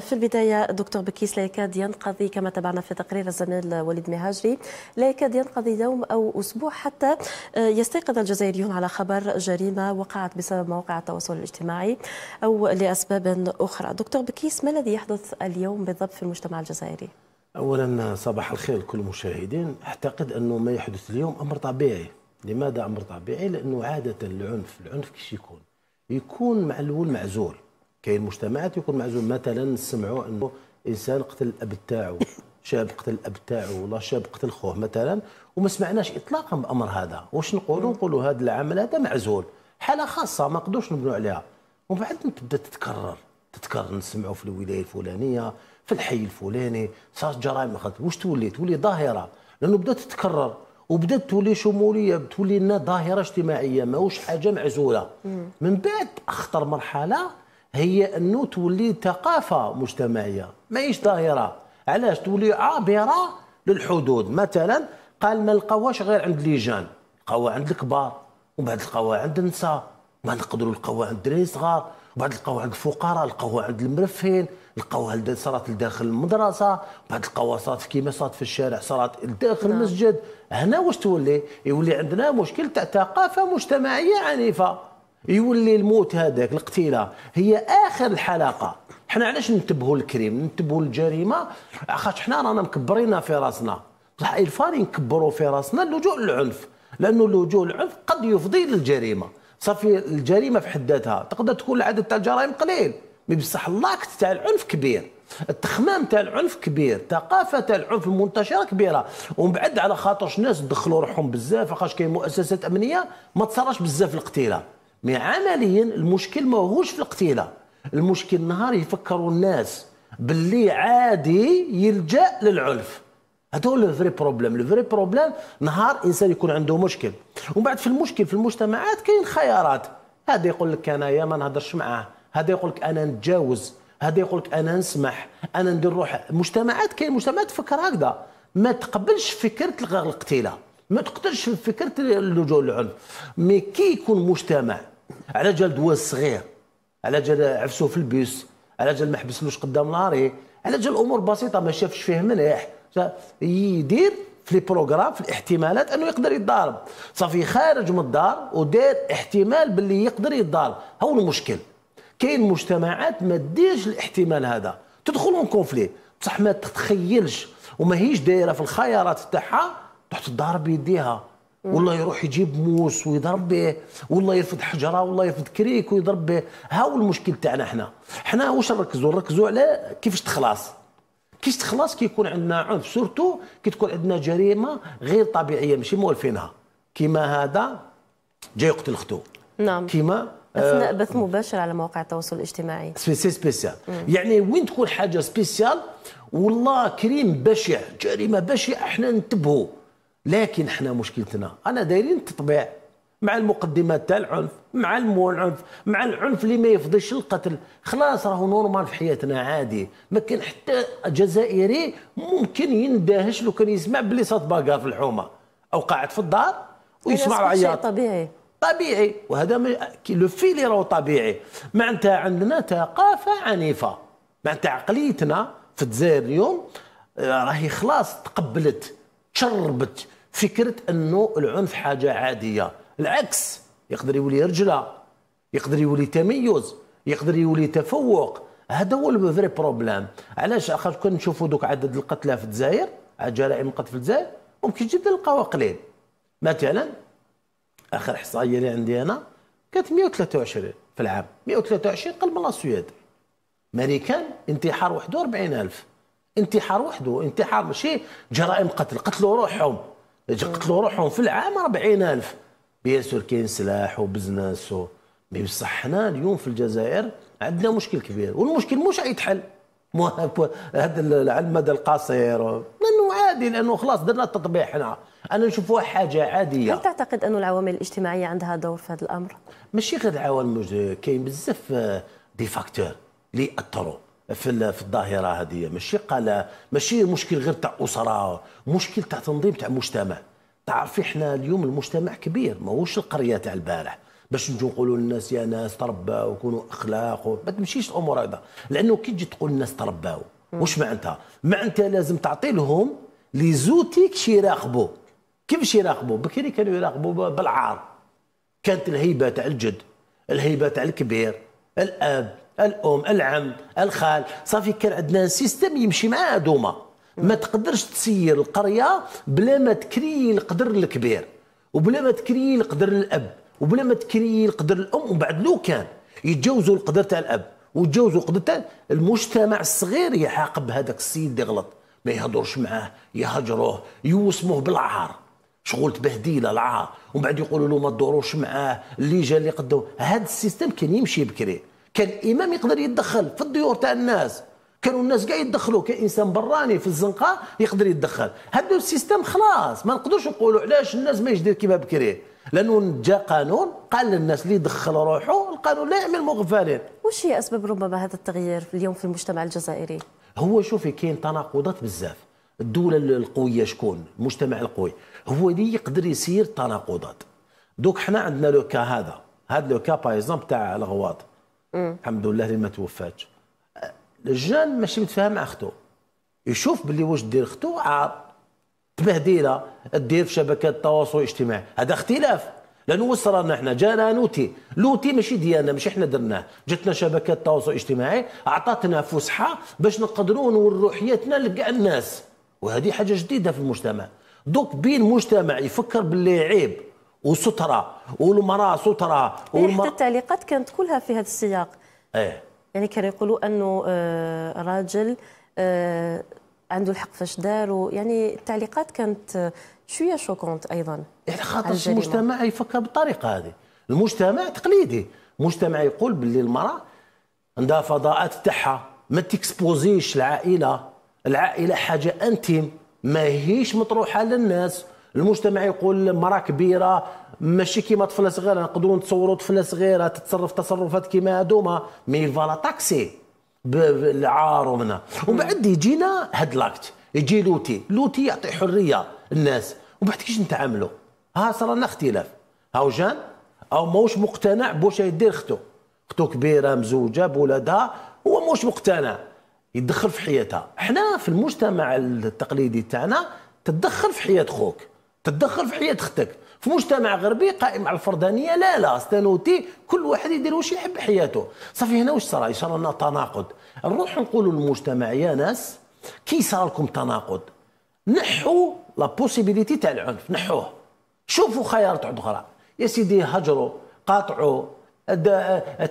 في البداية دكتور بكيس لا يكاد ينقضي كما تابعنا في تقرير الزميل وليد مهاجري لا يكاد ينقضي يوم أو أسبوع حتى آه، يستيقظ الجزائريون على خبر جريمة وقعت بسبب مواقع التواصل الاجتماعي أو لأسباب أخرى دكتور بكيس ما الذي يحدث اليوم بالضبط في المجتمع الجزائري؟ أولا صباح الخير لكل المشاهدين أعتقد أنه ما يحدث اليوم أمر طبيعي لماذا أمر طبيعي؟ لأنه عادة العنف العنف كيش يكون؟ يكون مع الأول معزول كاين مجتمعات يكون معزول مثلا نسمعوا انه انسان قتل الاب تاعو شاب قتل الاب تاعو ولا شاب قتل خوه مثلا وما سمعناش اطلاقا بامر هذا واش نقولوا نقولوا هذا العمل هذا معزول حاله خاصه ما نقدروش نبنوا عليها ومن بعد تبدا تتكرر تتكرر نسمعوا في الولايه الفلانيه في الحي الفلاني صارت جرائم خط واش تولي تولي ظاهره لانه بدات تتكرر وبدات تولي شموليه تولي لنا ظاهره اجتماعيه ماهوش حاجه معزوله من بعد اخطر مرحله هي انه تولي ثقافه مجتمعيه ماهيش ظاهره علاش تولي عابره للحدود مثلا قال ما القواش غير عند لي جان لقاوها عند الكبار ومن بعد عند النساء ومن بعد نقدروا القوا عند الدراري الصغار ومن بعد عند الفقراء القوا عند المرفهين لقاوها صارت لداخل المدرسه بعد لقاوها صارت كيما صارت في الشارع صارت لداخل نعم. المسجد هنا واش تولي يولي عندنا مشكل تاع ثقافه مجتمعيه عنيفه يولي الموت هذاك القتيله هي اخر الحلقه حنا علاش ننتبهوا للكريم ننتبهوا للجريمه خاطر حنا رانا مكبرينها في راسنا بصح الفاري نكبروا في راسنا اللجوء للعنف لانه اللجوء للعنف قد يفضي للجريمه صافي الجريمه في حد ذاتها تقدر تكون العدد تاع الجرائم قليل مي بصح اللاكت تاع العنف كبير التخمام تاع العنف كبير الثقافه تاع العنف المنتشره كبيره ومن بعد على خاطرش الناس دخلوا روحهم بزاف خاطرش كاين مؤسسات امنيه ما تصراش بزاف القتيله مي عمليا المشكل ماهوش في القتيله المشكل نهار يفكروا الناس باللي عادي يلجا للعنف هذا هو الفري بروبليم الفري بروبليم نهار انسان يكون عنده مشكل ومن بعد في المشكل في المجتمعات كاين خيارات هذا يقول لك انايا ما نهضرش معاه هذا يقول لك انا نتجاوز هذا يقول لك انا نسمح انا ندير روح مجتمعات كاين مجتمعات تفكر هكذا ما تقبلش فكره القتيله ما تقتلش فكره اللجوء للعنف مي كي يكون مجتمع على جال دواز صغير على جال عفسوه في البيس على جال ما حبسلوش قدام ناري على جال امور بسيطه ما شافش فيه مليح يدير في لي بروغرام في الاحتمالات انه يقدر يتضارب صافي خارج من الدار ودار احتمال باللي يقدر يتضارب هو المشكل كاين مجتمعات ما ديرش الاحتمال هذا تدخل كونفلي بصح ما تتخيلش وما هيش دايره في الخيارات تاعها تحط الدار بيديها والله يروح يجيب موس ويضرب به والله يرفض حجره والله يرفض كريك ويضرب به ها هو المشكل تاعنا احنا احنا واش نركزوا نركزوا على كيفاش تخلاص كيفاش تخلاص كي يكون عندنا عنف سورتو كي تكون عندنا جريمه غير طبيعيه ماشي مولفينها كيما هذا جاي يقتل اختو نعم كيما اثناء آه، بث مباشر على مواقع التواصل الاجتماعي سبيسيال سبيسيال يعني وين تكون حاجه سبيسيال والله كريم بشع جريمه بشعه احنا ننتبهوا لكن احنا مشكلتنا انا دايرين التطبيع مع المقدمات تاع العنف مع العنف مع العنف اللي ما يفضيش القتل خلاص راهو نورمال في حياتنا عادي ما كان حتى جزائري ممكن يندهش لو كان يسمع بلي صات باكا في الحومه او قاعد في الدار ويسمع عياط طبيعي طبيعي وهذا لو في اللي راهو طبيعي معناتها عندنا ثقافه عنيفه معناتها عقليتنا في الجزائر اليوم آه، راهي خلاص تقبلت تشربت فكره انه العنف حاجه عاديه العكس يقدر يولي رجله يقدر يولي تميز يقدر يولي تفوق هذا هو الفري بروبليم علاش خاطر كون نشوفوا دوك عدد القتلى في الجزائر جرائم القتل في الجزائر ممكن جدا نلقاوها قليل مثلا اخر احصائيه اللي عندي انا كانت 123 في العام 123 قلب من السويد ماريكان انتحار 41000 انتحار وحده انتحار ماشي جرائم قتل قتلوا روحهم قتلوا روحهم في العام 40000 بيان سور كاين سلاح وبزنس و... مي بصح حنا اليوم في الجزائر عندنا مشكل كبير والمشكل مش حيتحل هذا على المدى القصير لانه عادي لانه خلاص درنا التطبيع حنا انا نشوفوها حاجه عاديه هل تعتقد انه العوامل الاجتماعيه عندها دور في هذا الامر؟ ماشي غير العوامل كاين بزاف آه، دي فاكتور اللي اثروا في في الظاهره هذه ماشي قال ماشي مشكل غير تاع اسره مشكل تاع تنظيم تاع مجتمع تعرفي احنا اليوم المجتمع كبير ماهوش القريه تاع البارح باش نجوا نقولوا للناس يا ناس تربوا وكونوا اخلاق ما تمشيش الامور هذا لانه كي تجي تقول الناس تربوا واش معناتها معناتها لازم تعطي لهم لي زوتي كيفاش يراقبوا كيفاش يراقبوا بكري كانوا يراقبوا بالعار كانت الهيبه تاع الجد الهيبه تاع الكبير الاب الام العم الخال صافي كان عندنا سيستم يمشي مع دوما ما تقدرش تسير القريه بلا ما تكري القدر الكبير وبلا ما تكري القدر الاب وبلا ما تكري القدر الام وبعد لو كان يتجاوزوا القدر تاع الاب وتجاوزوا القدر تاع المجتمع الصغير يعاقب هذاك السيد اللي غلط ما يهضرش معاه يهجروه يوسموه بالعار شغل تبهديله العار ومن بعد يقولوا له ما تدوروش معاه اللي جا اللي قدو هذا السيستم كان يمشي بكري كان الامام يقدر يتدخل في الديور تاع الناس كانوا الناس كاع يدخلوا كان انسان براني في الزنقه يقدر يتدخل هذا السيستم خلاص ما نقدرش نقولوا علاش الناس ما يجدير كيما بكري لانه جاء قانون قال للناس اللي يدخل روحه القانون لا يعمل مغفلين وش هي اسباب ربما هذا التغيير اليوم في المجتمع الجزائري هو شوفي كاين تناقضات بزاف الدوله القويه شكون المجتمع القوي هو اللي يقدر يسير تناقضات دوك حنا عندنا لو كا هذا هذا لو كا بايزومبل تاع الغواط الحمد لله اللي ما توفاتش الجان ماشي متفاهم مع اختو يشوف باللي واش دير اختو تبهديله دير في شبكات التواصل الاجتماعي هذا اختلاف لانه واش احنا جانا نوتي لوتي ماشي ديالنا ماشي احنا درناه جاتنا شبكات التواصل الاجتماعي عطاتنا فسحه باش نقدروا نوروا حياتنا لكاع الناس وهذه حاجه جديده في المجتمع دوك بين مجتمع يفكر باللي عيب وسطره والمراه سطره إيه، والمرأة حتى التعليقات كانت كلها في هذا السياق ايه يعني كانوا يقولوا انه آه، راجل آه، عنده الحق فاش داروا يعني التعليقات كانت آه، شويه شوكونت ايضا يعني خاطر المجتمع يفكر بالطريقه هذه المجتمع تقليدي مجتمع يقول باللي المراه عندها فضاءات تاعها ما تكسبوزيش العائله العائله حاجه انتيم ما هيش مطروحه للناس المجتمع يقول مرا كبيره ماشي كيما طفله صغيره نقدروا نتصوروا طفله صغيره تتصرف تصرفات كيما هذوما مي فالا طاكسي بالعار ومنا ومن بعد يجينا هاد لاكت يجي لوتي لوتي يعطي حريه الناس ومن بعد كيفاش نتعاملوا ها صار لنا اختلاف هاو جان او ماهوش مقتنع بوش يدير ختو ختو كبيره مزوجه بولادها هو ماهوش مقتنع يدخل في حياتها حنا في المجتمع التقليدي تاعنا تدخل في حياه خوك تتدخل في حياه اختك في مجتمع غربي قائم على الفردانيه لا لا ستانوتي كل واحد يدير واش يحب حياته صافي هنا واش صرا صار لنا تناقض نروح نقولوا للمجتمع يا ناس كي صار لكم تناقض نحوا لا بوسيبيليتي تاع العنف نحوه شوفوا خيارات اخرى يا سيدي هجروا قاطعوا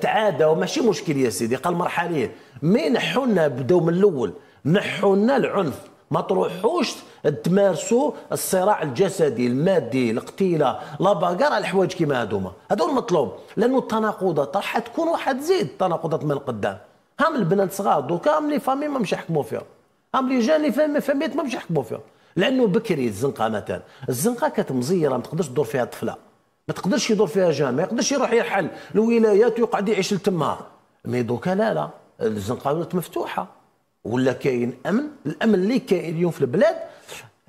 تعادوا ماشي مشكل يا سيدي قال مرحلين مي نحونا بداو من الاول نحونا العنف ما تروحوش تمارسوا الصراع الجسدي المادي القتيله لا باكار على الحوايج كيما هذوما هذا المطلوب لانه التناقضات راح تكون واحد تزيد التناقضات من القدام هم البنات صغار دوكا هم لي فامي ما مش يحكموا فيها هم لي جان لي فاميات ما مش يحكموا فيها لانه بكري الزنقه مثلا الزنقه كتمزيره ما تقدرش تدور فيها طفله ما تقدرش يدور فيها جامع ما يقدرش يروح يرحل الولايات ويقعد يعيش لتما مي دوكا لا لا الزنقه ولات مفتوحه ولا كاين امن الامن اللي كاين اليوم في البلاد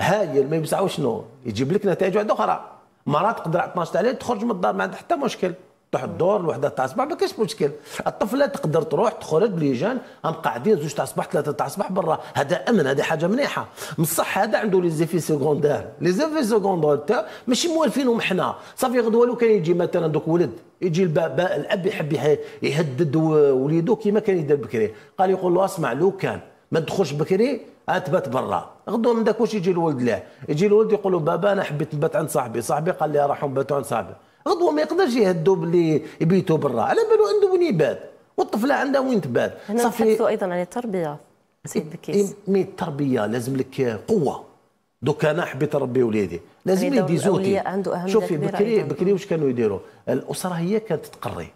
هي ما يوسعوش شنو يجيب لك نتائج واحده اخرى مرات تقدر 12 تاع تخرج من الدار ما عندها حتى مشكل تروح الدور الوحدة تاع الصباح ما كاش مشكل الطفله تقدر تروح تخرج لي جان هم قاعدين زوج تاع الصباح ثلاثه تاع الصباح برا هذا امن هذه حاجه مليحه بصح هذا عنده لي زيفي سكوندير لي زيفي سكوندير تاع ماشي موالفينهم حنا صافي غدوه لو كان يجي مثلا دوك ولد يجي الباب الاب يحب يهدد وليده كيما كان يدير بكري قال يقول له اسمع لو كان ما تدخلش بكري تبات برا غدوه من داك واش يجي الولد له يجي الولد يقول له بابا انا حبيت نبات عند صاحبي صاحبي قال لي راح نبات عند صاحبي غدوه ما يقدرش يهدوا باللي يبيتوا برا على بالو عنده وين يبات والطفله عندها وين تبات صافي ايضا عن التربيه سيد بكيس مي التربيه لازم لك قوه دوك انا حبيت نربي ولادي لازم يدي زوتي شوفي بكري بكري واش كانوا يديروا الاسره هي كانت تقري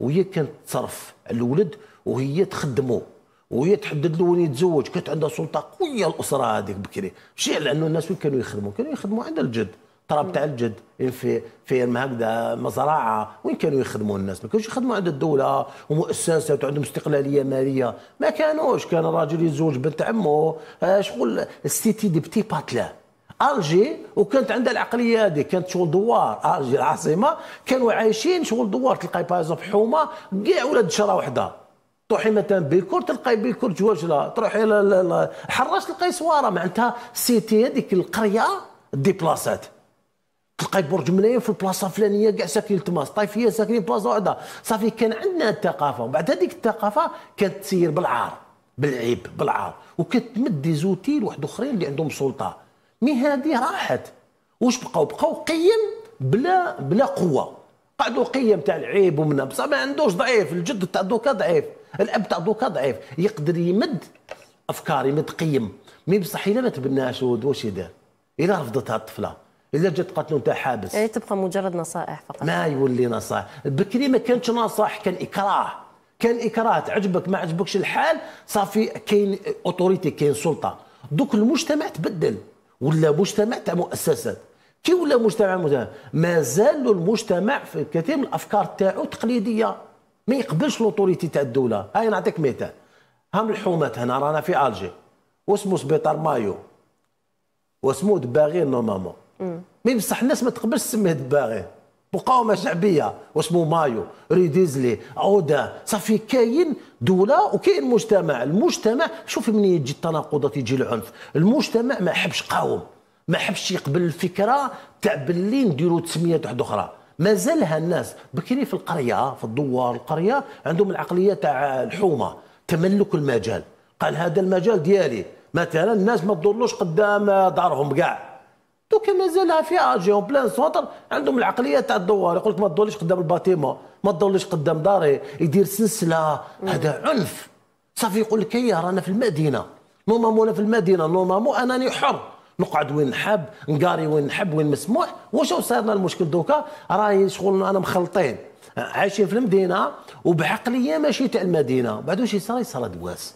وهي كانت تصرف على الولد وهي تخدمه وهي تحدد له وين يتزوج كانت عندها سلطه قويه الاسره هذيك بكري ماشي على الناس وين كانوا يخدموا كانوا يخدموا عند الجد تراب تاع الجد إيه، في في هكذا مزرعه وين كانوا يخدموا الناس ما كانوش يخدموا عند الدوله ومؤسسات وعندهم استقلاليه ماليه ما كانوش كان الراجل يتزوج بنت عمه آه، شغل السيتي دي بتي باتلا الجي وكانت عندها العقليه هذه كانت شغل دوار الجي العاصمه كانوا عايشين شغل دوار تلقاي بايزون حومه كاع ولاد شرا وحده تروحي مثلا بيكور تلقاي بيكور جواجله تروحي الحراش تلقاي سواره معناتها السيتي هذيك القريه ديبلاسات تلقاي برج منايم في البلاصه الفلانيه كاع ساكنين تماس طايفيه ساكنين بلاصه واحده صافي كان عندنا الثقافه ومن بعد هذيك الثقافه كانت تسير بالعار بالعيب بالعار وكتمد دي زوتيل لواحد اخرين اللي عندهم سلطه مي هذه راحت واش بقاو بقاو قيم بلا بلا قوه قعدوا قيم تاع العيب ومنها بصح ما عندوش ضعيف الجد تاع دوكا ضعيف الاب تاع دوكا ضعيف يقدر يمد افكار يمد قيم مي بصح الا ما تبناش واش يدير الا رفضتها الطفله الا جات قالت له انت حابس اي تبقى مجرد نصائح فقط ما يولي نصائح بكري ما كانتش نصائح كان اكراه كان اكراه تعجبك ما عجبكش الحال صافي كاين اوتوريتي كاين سلطه دوك المجتمع تبدل ولا مجتمع تاع مؤسسات كي ولا مجتمع مجتمع مازال المجتمع في كثير من الافكار تاعو تقليديه ما يقبلش لوتوريتي تاع الدوله هاي نعطيك مثال هم الحومات هنا رانا في الجي واسمو سبيطار مايو واسمو دباغي نورمالمون مي بصح الناس ما تقبلش تسميه دباغي مقاومه شعبيه واسمه مايو ريديزلي عوده صافي كاين دوله وكاين مجتمع المجتمع شوف من يجي التناقضات يجي العنف المجتمع ما حبش قاوم ما حبش يقبل الفكره تاع باللي نديروا تسميات واحده اخرى مازالها الناس بكري في القريه في الدوار القريه عندهم العقليه تاع الحومه تملك المجال قال هذا المجال ديالي مثلا الناس ما تضلوش قدام دارهم كاع دوكا مازالها في اجي اون بلان سونتر عندهم العقليه تاع الدوار يقول لك ما تدوريش قدام الباتيمون ما تدوريش قدام داري يدير سلسله هذا عنف صافي يقول لك هي إيه، رانا في المدينه نورمالمون انا في المدينه نورمالمون راني حر نقعد وين نحب نقاري وين نحب وين مسموح واش لنا المشكل دوكا راهي شغل انا مخلطين عايشين في المدينه وبعقليه ماشي تاع المدينه بعد واش يصرى يصرى دواس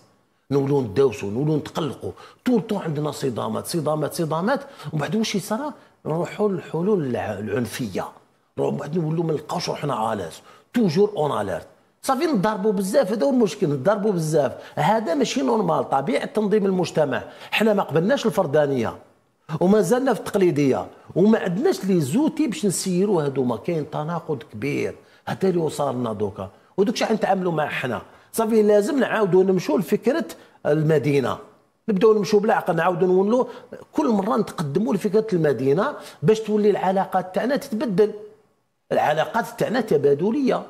نولوا نداوسوا نولوا نتقلقوا طول طول عندنا صدامات صدامات صدامات ومن بعد واش يصرى نروحوا للحلول العنفيه ومن بعد نولوا ما نلقاوش روحنا الاز توجور اون اليرت صافي نضربوا بزاف هذا هو المشكل نضربوا بزاف هذا ماشي نورمال طبيعه تنظيم المجتمع حنا ما قبلناش الفردانيه زلنا في التقليديه وما عندناش لي زوتي باش نسيروا هذوما كاين تناقض كبير هذا اللي وصلنا لنا دوكا ودوك شحال نتعاملوا معاه حنا صافي لازم نعاودوا نمشوا لفكره المدينه نبداو نمشوا بالعقل نعاودوا نولوا كل مره نتقدموا لفكره المدينه باش تولي العلاقات تاعنا تتبدل العلاقات تاعنا تبادليه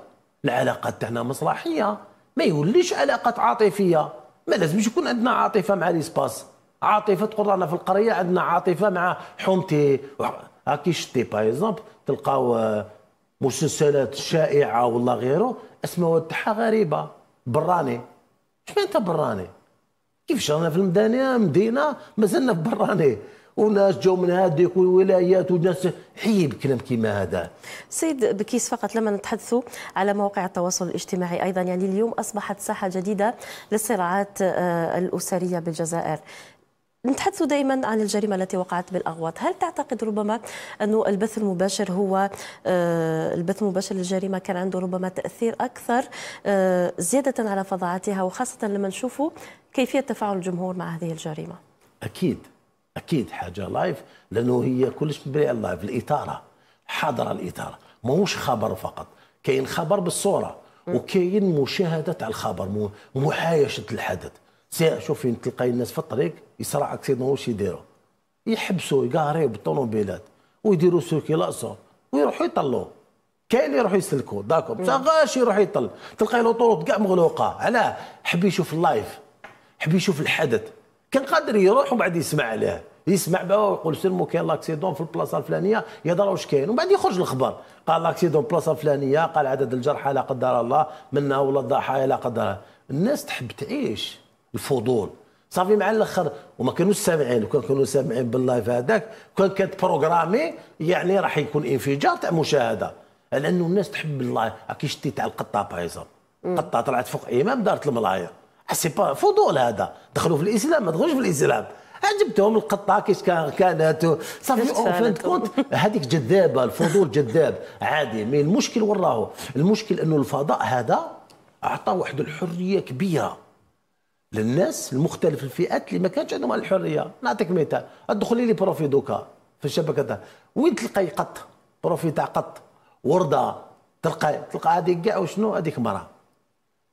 العلاقات تاعنا مصلحيه ما يوليش علاقات عاطفيه ما لازمش يكون عندنا عاطفه مع ليسباس عاطفه تقول رانا في القريه عندنا عاطفه مع حومتي هاكي شتي باغ اكزومبل تلقاو مسلسلات شائعه والله غيره اسماء تاعها غريبه براني شبان انت براني كيفاش رانا في المدانيه مدينه مازلنا في براني وناس جاو من هذيك الولايات وناس حيب كلام كيما هذا سيد بكيس فقط لما نتحدثوا على مواقع التواصل الاجتماعي ايضا يعني اليوم اصبحت ساحه جديده للصراعات آه، الاسريه بالجزائر نتحدث دائما عن الجريمه التي وقعت بالاغواط، هل تعتقد ربما انه البث المباشر هو آه، البث المباشر للجريمه كان عنده ربما تاثير اكثر آه، زياده على فظاعتها وخاصه لما نشوفوا كيفيه تفاعل الجمهور مع هذه الجريمه؟ اكيد اكيد حاجه لايف لانه هي كلش مبنيه على اللايف، الاثاره حاضره الاثاره، ماهوش خبر فقط، كاين خبر بالصوره وكاين مشاهده على الخبر محايشه الحدث ساعة شوف فين تلقاي الناس في الطريق يصرع اكسيدون واش يديروا يحبسوا يقاريو بالطوموبيلات ويديروا سيركيلاسيون ويروحوا يطلوا كاين اللي يروحوا يسلكوا داكو بصح غاش يروح يطل تلقاي لوطوط كاع مغلوقه علاه حب يشوف اللايف حب يشوف الحدث كان قادر يروح ومن بعد يسمع عليه يسمع بها ويقول سلمو كاين لاكسيدون في البلاصه الفلانيه يهضر واش كاين ومن بعد يخرج الخبر قال لاكسيدون بلاصه الفلانيه قال عدد الجرحى لا قدر الله منا ولا الضحايا لا قدر الله الناس تحب تعيش الفضول صافي مع الاخر وما كانوش سامعين وكان كانوا سامعين باللايف هذاك كان كانت بروغرامي يعني راح يكون انفجار تاع مشاهده لانه الناس تحب اللايف كي شتي تاع القطه بايزا قطه طلعت فوق امام دارت الملايا سي با فضول هذا دخلوا في الاسلام ما دخلوش في الاسلام عجبتهم القطه كيش كانت صافي فهمت كنت هذيك جذابه الفضول جذاب عادي مي المشكل وراه المشكل انه الفضاء هذا اعطى واحد الحريه كبيره للناس المختلف الفئات اللي ما كانش عندهم الحريه نعطيك مثال ادخلي لي بروفي دوكا في الشبكه ده وين تلقاي قط بروفي تاع قط ورده تلقى تلقى هذيك كاع وشنو هذيك مرا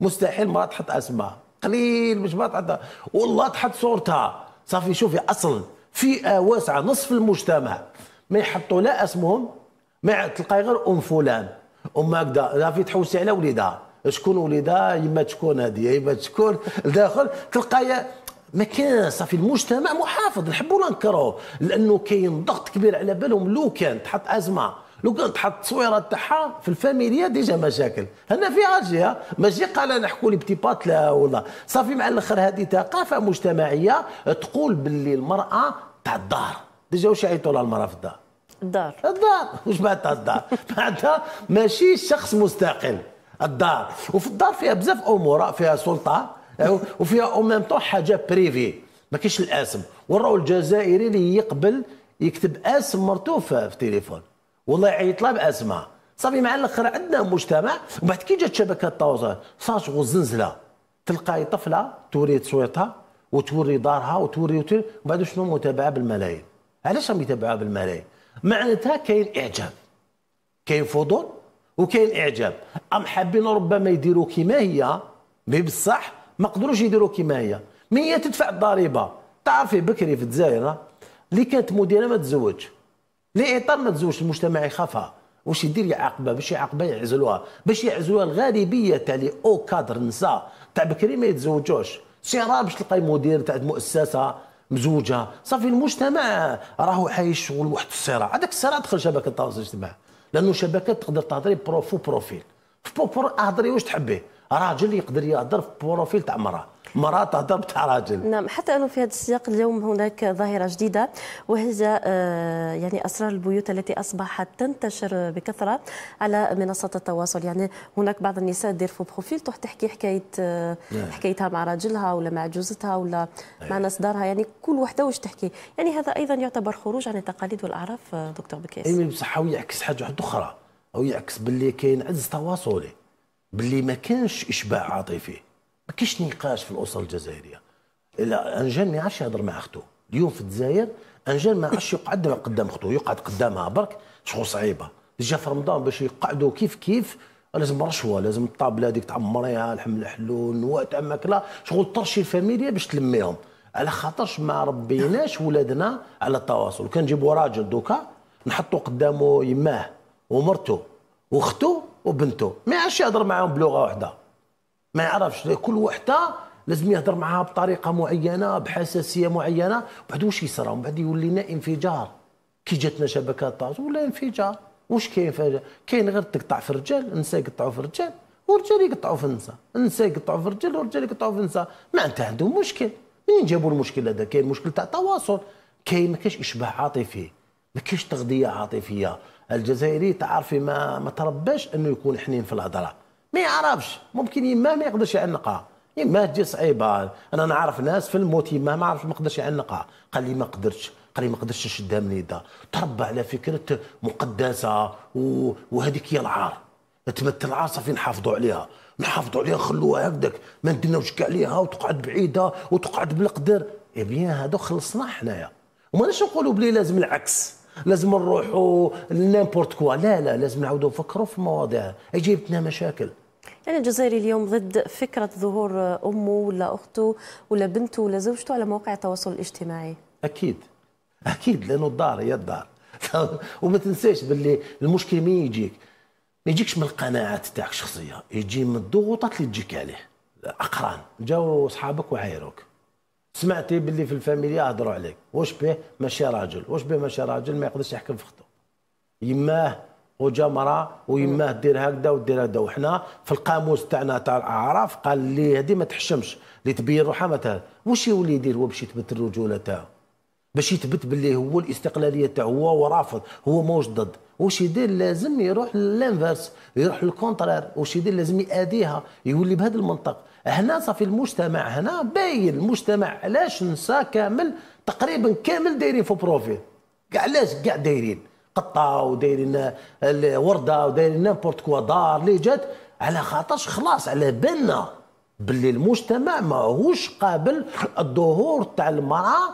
مستحيل مرا تحط اسمها قليل باش مرا تحط والله تحط صورتها صافي شوفي اصلا فئه واسعه نصف المجتمع ما يحطوا لا اسمهم ما تلقاي غير ام فلان ام هكذا لا في تحوسي على وليدها شكون وليدها يما تكون هذه يما تكون لداخل تلقايا ما كان صافي المجتمع محافظ نحبوا ولا لانه كاين ضغط كبير على بالهم لو كان تحط ازمه لو كان تحط التصويره تاعها في الفاميليا ديجا مشاكل هنا في الجهه ماشي قال نحكوا لي بتي بات لا والله صافي مع الاخر هذه ثقافه مجتمعيه تقول باللي المراه تاع الدار ديجا واش يعيطوا لها المراه في الدار الدار الدار واش بعد تاع الدار بعدها ماشي شخص مستقل الدار وفي الدار فيها بزاف امور فيها سلطه وفيها او ميم طون حاجه بريفي ما كاينش الاسم والراهو الجزائري اللي يقبل يكتب اسم مرتو في التليفون والله يعيط لها باسمها صافي مع الاخر عندنا مجتمع ومن بعد كي جات شبكه التواصل صارت زنزله تلقاي طفله توري تصويتها وتوري دارها وتوري وتوري ومن بعد شنو متابعه بالملايين علاش راهم يتابعوها بالملايين معناتها كاين اعجاب كاين فضول وكاين اعجاب ام حابين ربما يديروا كما هي مي بصح ما قدروش يديروا كما هي مي هي تدفع الضريبه تعرفي بكري في الجزائر اللي كانت مديره ما تزوج لي اطار ما تزوجش المجتمع يخافها واش يدير يعاقبها باش يعاقبها يعزلوها باش يعزلوها الغالبيه تاع لي او كادر نساء تاع بكري ما يتزوجوش سي راه باش تلقاي مدير تاع مؤسسه مزوجه صافي المجتمع راهو عايش شغل واحد الصراع هذاك الصراع دخل شبكه التواصل الاجتماعي لانه شبكات تقدر تهضري برو بروفيل في بروفيل اهضري واش تحبيه راجل يقدر يهضر في بروفيل تاع مراه مرأة تهضر تاع راجل نعم حتى أنه في هذا السياق اليوم هناك ظاهرة جديدة وهي آه، يعني أسرار البيوت التي أصبحت تنتشر بكثرة على منصات التواصل يعني هناك بعض النساء دير في بروفيل تروح تحكي حكاية آه، نعم. حكايتها مع راجلها ولا مع جوزتها ولا أيوة. مع ناس دارها يعني كل وحده واش تحكي يعني هذا أيضا يعتبر خروج عن التقاليد والأعراف آه، دكتور بكيس أي بصح هو يعكس حاجة واحدة أخرى أو يعكس باللي كاين عز تواصلي باللي ما كانش إشباع عاطفي ما كاينش نقاش في الاسره الجزائريه لا انجان ما يعرفش يهضر مع اخته اليوم في الجزائر انجان ما عادش يقعد قدام اخته يقعد قدامها برك شغل صعيبه جا في رمضان باش يقعدوا كيف كيف لازم رشوه لازم الطابله هذيك تعمريها الحمل حلون تاع ماكله شغل ترشي الفاميليا باش تلميهم على خاطرش ما ربيناش ولادنا على التواصل كان نجيبوا راجل دوكا نحطوا قدامه يماه ومرته واخته وبنته ما عادش يهضر معاهم بلغه واحده ما يعرفش كل وحده لازم يهضر معها بطريقه معينه بحساسيه معينه بعد واش يصرى ومن بعد يولينا انفجار كي جاتنا شبكه طاز ولا انفجار واش كاين كاين غير تقطع في الرجال النساء يقطعوا في الرجال والرجال يقطعوا في النساء النساء يقطعوا في الرجال والرجال يقطعوا في النساء معناتها عندهم مشكل منين جابوا المشكل هذا كاين مشكل تاع تواصل كاين ما كاينش اشباع عاطفي ما كاينش تغذيه عاطفيه الجزائري تعرفي ما ما ترباش انه يكون حنين في الهضره ما يعرفش ممكن يماه ما يقدرش يعنقها يماه تجي صعيبه انا نعرف ناس في الموت يماه ما عرفش ما قدرش يعنقها قال لي ما قدرتش قال لي ما قدرتش نشدها من يدها تربى على فكره مقدسه و... وهذيك هي العار تمثل العار صافي نحافظوا عليها نحافظوا عليها نخلوها هكذاك ما ندناوش كاع عليها وتقعد بعيده وتقعد بالقدر اي بيان هادو خلصنا حنايا وما نقولوا بلي لازم العكس لازم نروحوا لنيمبورت كوا لا لا لازم نعاودوا نفكروا في المواضيع جبتنا مشاكل يعني الجزائري اليوم ضد فكره ظهور امه ولا اخته ولا بنته ولا زوجته على مواقع التواصل الاجتماعي اكيد اكيد لانه الدار هي الدار وما تنساش باللي المشكل مين يجيك ما يجيكش من القناعات تاعك الشخصيه يجي من الضغوطات اللي تجيك عليه اقران جاو اصحابك وعايروك سمعتي باللي في الفاميليا هضروا عليك واش به ماشي راجل واش به ماشي راجل ما يقدرش يحكم في خطو يماه وجا مراه ويماه دير هكذا ودير هكذا وحنا في القاموس تاعنا تاع الاعراف قال لي هذه ما تحشمش اللي تبين روحها ما واش يولي يدير هو باش يثبت الرجوله تاعو باش يثبت باللي هو الاستقلاليه تاعو هو ورافض هو موش ضد واش يدير لازم يروح للانفيرس يروح للكونترير واش يدير لازم ياديها يولي بهذا المنطق هنا صافي المجتمع هنا باين المجتمع علاش نسا كامل تقريبا كامل دايرين فو بروفيل كاع علاش كاع دايرين قطه ودايرين ورده ودايرين نيمبورت كوا دار اللي جات على خاطرش خلاص على بالنا باللي المجتمع ماهوش قابل الظهور تاع المراه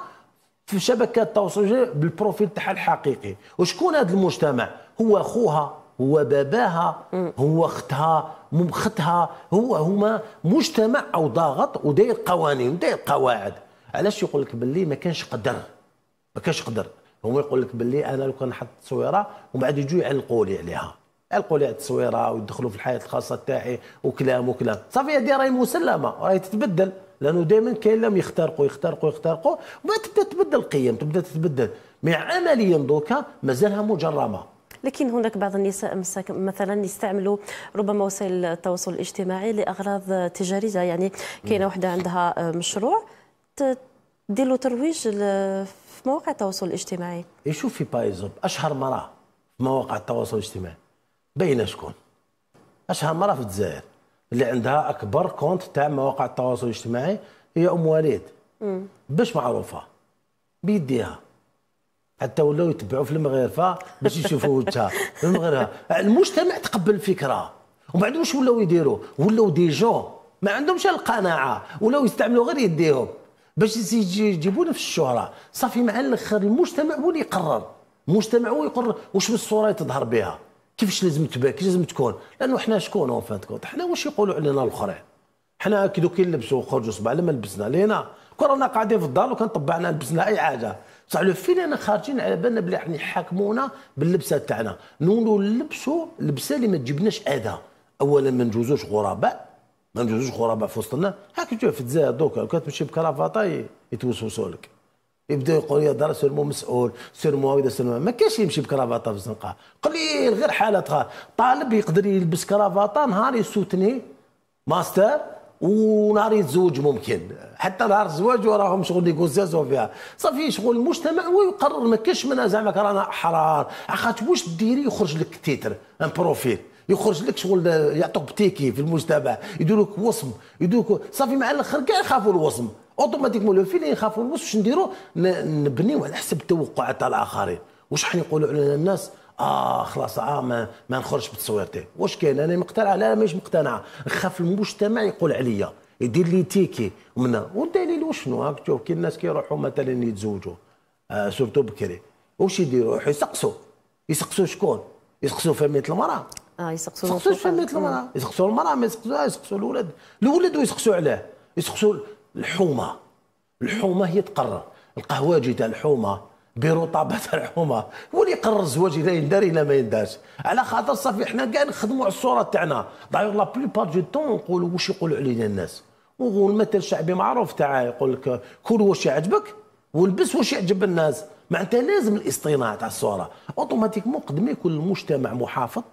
في شبكات التواصل بالبروفيل تاعها الحقيقي وشكون هذا المجتمع هو خوها هو باباها هو اختها ممختها هو هما مجتمع او ضاغط وداير قوانين وداير قواعد علاش يقول لك باللي ما كانش قدر ما كانش قدر هو يقول لك باللي انا لو كان حط تصويره ومن بعد يجوا يعلقوا لي عليها يعلقوا لي على التصويره ويدخلوا في الحياه الخاصه تاعي وكلام وكلام صافي هذه راهي مسلمه راهي تتبدل لانه دائما كاين لهم يخترقوا يخترقوا يخترقوا وتبدا تبدا تبدل القيم تبدا تتبدل مع عمليا دوكا مازالها مجرمه لكن هناك بعض النساء مثلا يستعملوا ربما وسائل التواصل الاجتماعي لاغراض تجاريه يعني كاينه وحده عندها آه، مشروع تدير له ترويج في مواقع التواصل الاجتماعي إيه، شوفي بايزوب اشهر مراه في مواقع التواصل الاجتماعي باينه شكون اشهر مراه في الجزائر اللي عندها اكبر كونت تاع مواقع التواصل الاجتماعي هي ام وليد باش معروفه بيديها حتى ولاو يتبعوا في المغرفه باش يشوفوا وجهها في المغرفه المجتمع تقبل الفكره ومن بعد واش ولاو يديروا ولاو دي جو ما عندهمش القناعه ولاو يستعملوا غير يديهم باش يجيبوا نفس الشهره صافي مع الاخر المجتمع هو اللي يقرر المجتمع هو يقرر واش من الصوره تظهر بها كيفاش لازم تبان كيفاش لازم تكون لانه حنا شكون اون فان كونت حنا واش يقولوا علينا الاخرين حنا كي دوك نلبسوا وخرجوا صباح ما لبسنا لينا كون رانا قاعدين في الدار وكان طبعنا لبسنا اي حاجه بصح لو فين انا خارجين على بالنا بلي راح يحاكمونا باللبسه تاعنا نولوا نلبسوا لبسه اللي ما تجيبناش اذى اولا ما نجوزوش غرباء ما نجوزوش غرباء في وسطنا هاك تشوف في الجزائر دوكا لو تمشي بكرافاطه يتوسوسوا لك يبداو يقول يا دار سير مو مسؤول سير سيرمو هكذا سيرمو ما كاينش يمشي بكرافاطه في الزنقه قليل غير حالات طالب يقدر يلبس كرافاطه نهار يسوتني ماستر ونهار يتزوج ممكن حتى نهار الزواج وراهم شغل نيغوزياسيون فيها صافي شغل المجتمع هو يقرر ما كاش من زعما رانا احرار عقات واش ديري يخرج لك تيتر ان بروفيل يخرج لك شغل يعطوك بتيكي في المجتمع يدير لك وصم يدير لك صافي مع الاخر كاع يخافوا الوصم اوتوماتيكمون لو فيلي يخافوا الوصم واش نديروا نبنيو على حسب التوقعات تاع الاخرين واش حنقولوا علينا الناس اه خلاص اه ما, ما نخرجش بتصويرتي واش كاين انا مقتنعه لا ماهيش مقتنعه نخاف المجتمع يقول عليا يدير لي تيكي ومن والدليل وشنو هاك تشوف كي الناس كيروحوا مثلا يتزوجوا آه سورتو بكري واش يديروا يروحوا يسقسوا يسقسوا شكون يسقسوا فمية المراه اه يسقسوا يسقسوا فمية المراه يسقسوا المراه ما يسقسوا آه، يسقسوا الولد الولد ويسقسوا عليه يسقسوا الحومه الحومه هي تقرر القهواجي تاع الحومه برطابه الحومه ولي قرر يقرر الزواج الا يندار الا ما يندارش على خاطر صافي حنا كاع نخدموا على الصوره تاعنا دايوغ لا بليبار دو تون نقولوا واش يقولوا علينا الناس والمثل الشعبي معروف تاع يقول لك كل واش يعجبك والبس واش يعجب الناس معناتها لازم الاصطناع تاع الصوره اوتوماتيكمون قد ما يكون المجتمع محافظ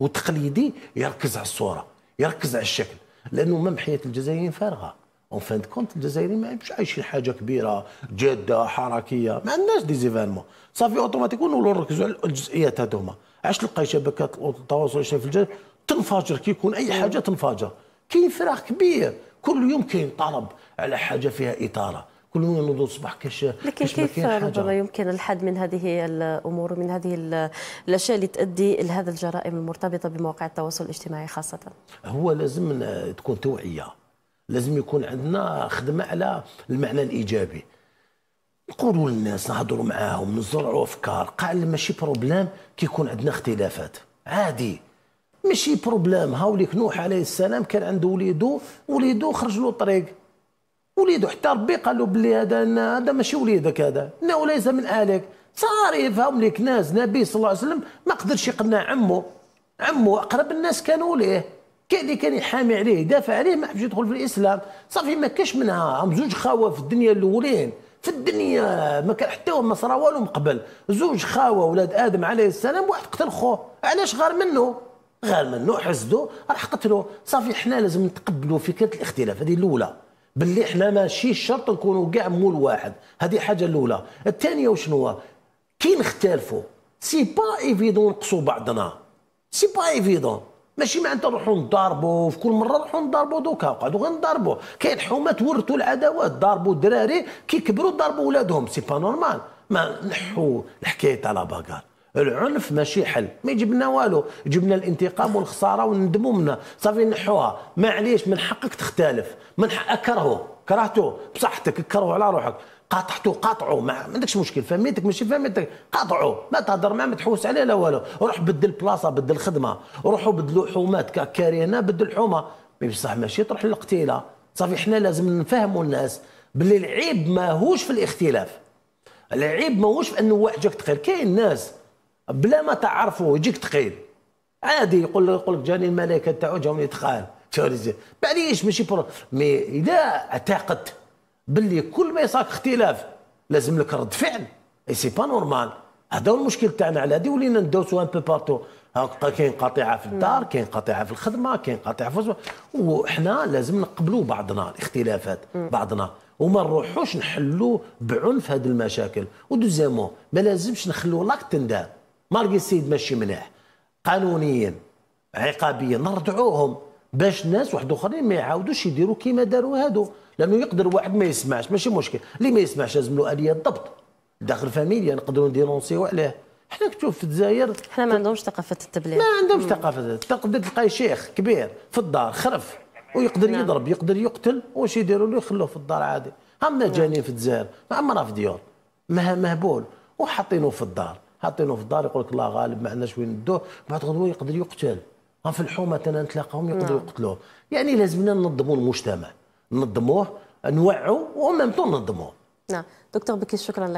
وتقليدي يركز على الصوره يركز على الشكل لانه مام حياه الجزائريين فارغه اون فان كونت الجزائريين ما عندهمش عايشين حاجه كبيره جاده حركيه ما عندناش دي زيفانمون صافي اوتوماتيكون نولوا نركزوا على الجزئيات هذوما علاش تلقى شبكات التواصل الاجتماعي في الجزائر تنفجر كي يكون اي حاجه تنفجر كاين فراغ كبير كل يوم كاين طلب على حاجه فيها اثاره كل يوم نوضوا الصباح كاش لكن كيف ربما يمكن الحد من هذه الامور ومن هذه الاشياء اللي تؤدي لهذا الجرائم المرتبطه بمواقع التواصل الاجتماعي خاصه؟ هو لازم تكون توعيه لازم يكون عندنا خدمه على المعنى الايجابي نقولوا للناس نهضروا معاهم نزرعوا افكار قال ماشي بروبليم كيكون عندنا اختلافات عادي ماشي بروبليم هاوليك نوح عليه السلام كان عنده وليدو وليدو خرج له طريق وليدو حتى ربي قال له بلي هذا هذا ماشي وليدك هذا انه ليس من اهلك صار يفهم لك ناس نبي صلى الله عليه وسلم ما قدرش يقنع عمه عمه اقرب الناس كانوا ليه كان اللي كان يحامي عليه يدافع عليه ما حبش يدخل في الاسلام صافي ما كاش منها هم زوج خاوه في الدنيا الاولين في الدنيا ما كان حتى ما صرا والو من قبل زوج خاوه ولاد ادم عليه السلام واحد قتل خوه علاش غار منه غار منه حسدو راح قتلو صافي حنا لازم نتقبلوا فكره الاختلاف هذه الاولى باللي حنا ماشي شرط نكونوا كاع مول واحد هذه حاجه الاولى الثانيه وشنو كي نختلفوا سي با ايفيدون نقصوا بعضنا سي با ايفيدون ماشي معناتها نروحوا نضاربوا في كل مره نروحوا نضاربوا دوكا وقعدوا غير نضاربوا كاين حومات ورثوا العداوات ضاربوا الدراري كي كبروا ضربوا ولادهم سي با نورمال ما نحو الحكايه تاع لا باكار العنف ماشي حل ما يجيب لنا والو يجيب لنا الانتقام والخساره وندموا منا صافي نحوها معليش من حقك تختلف من حقك كرهه كرهته بصحتك كرهه على روحك قاطعته قاطعو ما عندكش مشكل فهميتك ماشي فهميتك قاطعو ما تهضر معاه ما تحوس عليه لا والو روح بدل بلاصه بدل خدمه روحوا بدلوا حومات كارينا بدل حومه مي بصح ماشي تروح للقتيله صافي حنا لازم نفهموا الناس باللي العيب ماهوش في الاختلاف العيب ماهوش في انه واحد جاك تقيل كاين ناس بلا ما تعرفوا يجيك تقيل عادي يقول يقول لك جاني الملائكه تاعو جاوني تقال بعديش ماشي برو مي اذا اعتقدت باللي كل ما يصاك اختلاف لازم لك رد فعل اي سي با نورمال هذا هو المشكل تاعنا على هذه ولينا ندوسو ان بو بارتو كاين قطيعه في الدار كاين قطيعه في الخدمه كاين قطيعه في وحنا لازم نقبلوا بعضنا الاختلافات بعضنا وما نروحوش نحلوا بعنف هذه المشاكل ودوزيامون ما لازمش نخلوا لاك تندار مالقي السيد ماشي مليح قانونيا عقابيا نردعوهم باش ناس واحد اخرين ما يعاودوش يديروا كيما داروا هادو لانه يقدر واحد ما يسمعش ماشي مشكل اللي ما يسمعش لازم له اليه ضبط داخل فاميليا نقدروا ندينونسيو عليه حنا كتشوف في الجزائر حنا ما عندهمش ثقافه التبليغ ما عندهمش ثقافه تقدر تلقاي شيخ كبير في الدار خرف ويقدر نعم. يضرب يقدر يقتل واش يديروا له يخلوه في الدار عادي هم نعم. جاني في الجزائر عمرها في ديور مهبول وحاطينه في الدار حاطينه في الدار يقول لك الله غالب ما عندناش وين ندوه بعد غدوه يقدر يقتل في الحومه نتلاقاهم يقدروا نعم. يقتلوه يعني لازمنا ننظموا المجتمع ننظموه نوعوا وميم طون ننظموه نعم دكتور بكي شكرا لك